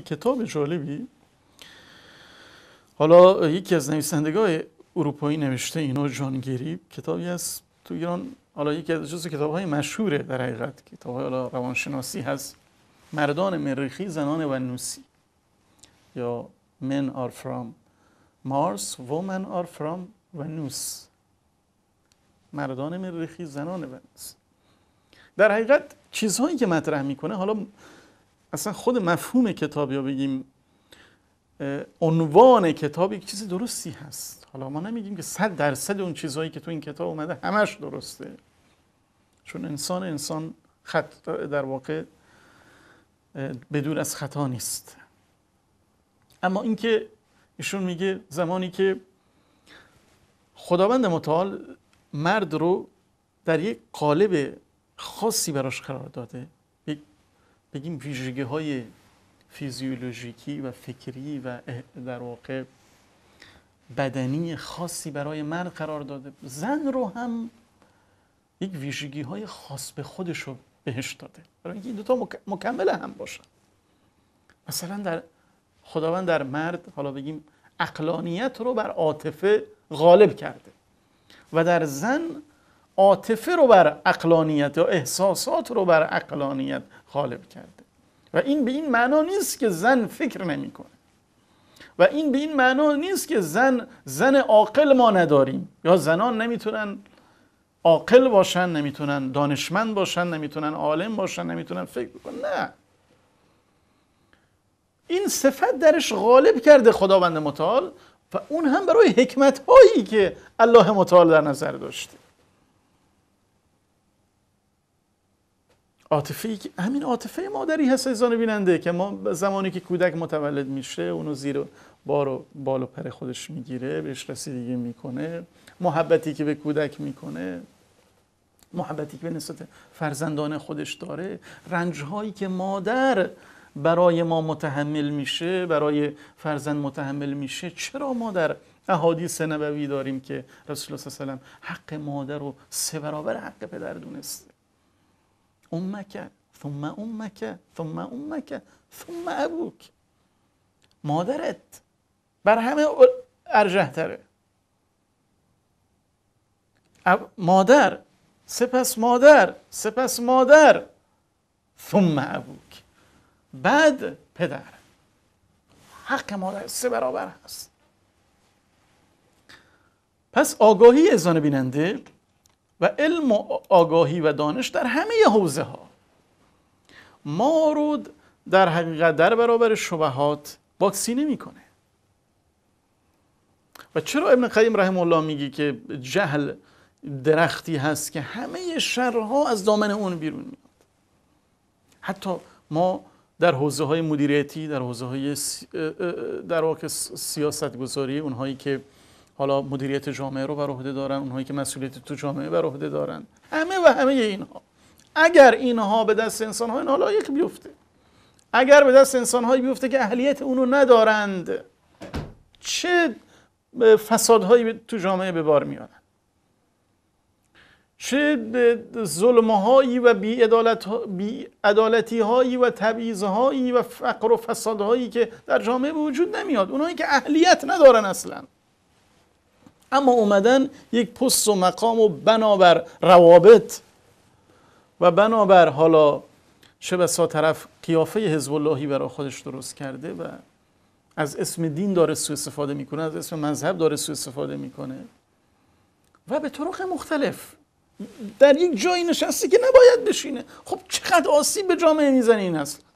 کتاب جالبی حالا یکی از نویسندگاه اروپایی نوشته اینو جان گریب کتابی است تو ایران حالا یکی از جز کتاب های مشهوره در حقیقت کتاب های روانشناسی هست مردان مریخی زنان ونوسی یا men are from Mars women are from Venus مردان مریخی زنان ونوس در حقیقت چیزهایی که مطرح میکنه حالا اصلا خود مفهوم کتاب یا بگیم عنوان کتاب یک چیز درستی هست حالا ما نمیگیم که صد درصد اون چیزهایی که تو این کتاب اومده همش درسته چون انسان انسان خط در واقع بدون از خطا نیست اما اینکه ایشون میگه زمانی که خداوند متعال مرد رو در یک قالب خاصی براش قرار داده بگیم ویژگی های فیزیولوژیکی و فکری و در واقع بدنی خاصی برای مرد قرار داده زن رو هم یک ویژگی های خاص به خودش رو بهش داده برای اینکه این دوتا مکمل هم باشن مثلا در خداوند در مرد حالا بگیم اقلانیت رو بر عاطفه غالب کرده و در زن عاطفه رو بر اقلانیت یا احساسات رو بر اقلانیت خالب کرده و این به این معنا نیست که زن فکر نمیکنه و این به این معنا نیست که زن زن عاقل ما نداریم یا زنان نمیتونن عاقل باشن نمیتونن دانشمند باشن نمیتونن عالم باشن نمیتونن فکر کنن. نه این صفت درش غالب کرده خداوند متعال و اون هم برای حکمت هایی که الله متعال در نظر داشته عاطفه همین عاطفه مادری هست ازان بیننده که ما زمانی که کودک متولد میشه اونو زیر بار و بال و پر خودش میگیره بهش رسیدگی میکنه محبتی که به کودک میکنه محبتی که به نسبت فرزندان خودش داره رنجهایی که مادر برای ما متحمل میشه برای فرزند متحمل میشه چرا ما در احادیث نبوی داریم که رسول الله صلی الله علیه و حق مادر رو سه برابر حق پدر دونسته امک ثم امک ثم امک ثم ابوک مادرت بر همه ارجه تره مادر سپس مادر سپس مادر ثم ابوک بعد پدر حق مادر سه برابر هست پس آگاهی ازان بیننده و علم و آگاهی و دانش در همه حوزه ها ما رو در حقیقت در برابر شبهات باکسینه میکنه و چرا ابن قیم رحم الله میگی که جهل درختی هست که همه شرها از دامن اون بیرون میاد حتی ما در حوزه های مدیریتی در حوزه های در واقع سیاست گذاری اونهایی که حالا مدیریت جامعه رو بر عهده دارن اونهایی که مسئولیت تو جامعه بر عهده دارن همه و همه اینها اگر اینها به دست انسان های یک بیفته اگر به دست انسان بیفته که اهلیت اونو ندارند چه فسادهایی تو جامعه به بار میارن چه ظلمهایی و بیعدالتی هایی و تبعیض هایی و فقر و فسادهایی که در جامعه به وجود نمیاد اونایی که اهلیت ندارن اصلاً. اما اومدن یک پست و مقام و بنابر روابط و بنابر حالا چه بسا طرف قیافه حزب اللهی برای خودش درست کرده و از اسم دین داره سوء استفاده میکنه از اسم مذهب داره سوء استفاده میکنه و به طرق مختلف در یک جایی نشستی که نباید بشینه خب چقدر آسیب به جامعه میزنه این اصل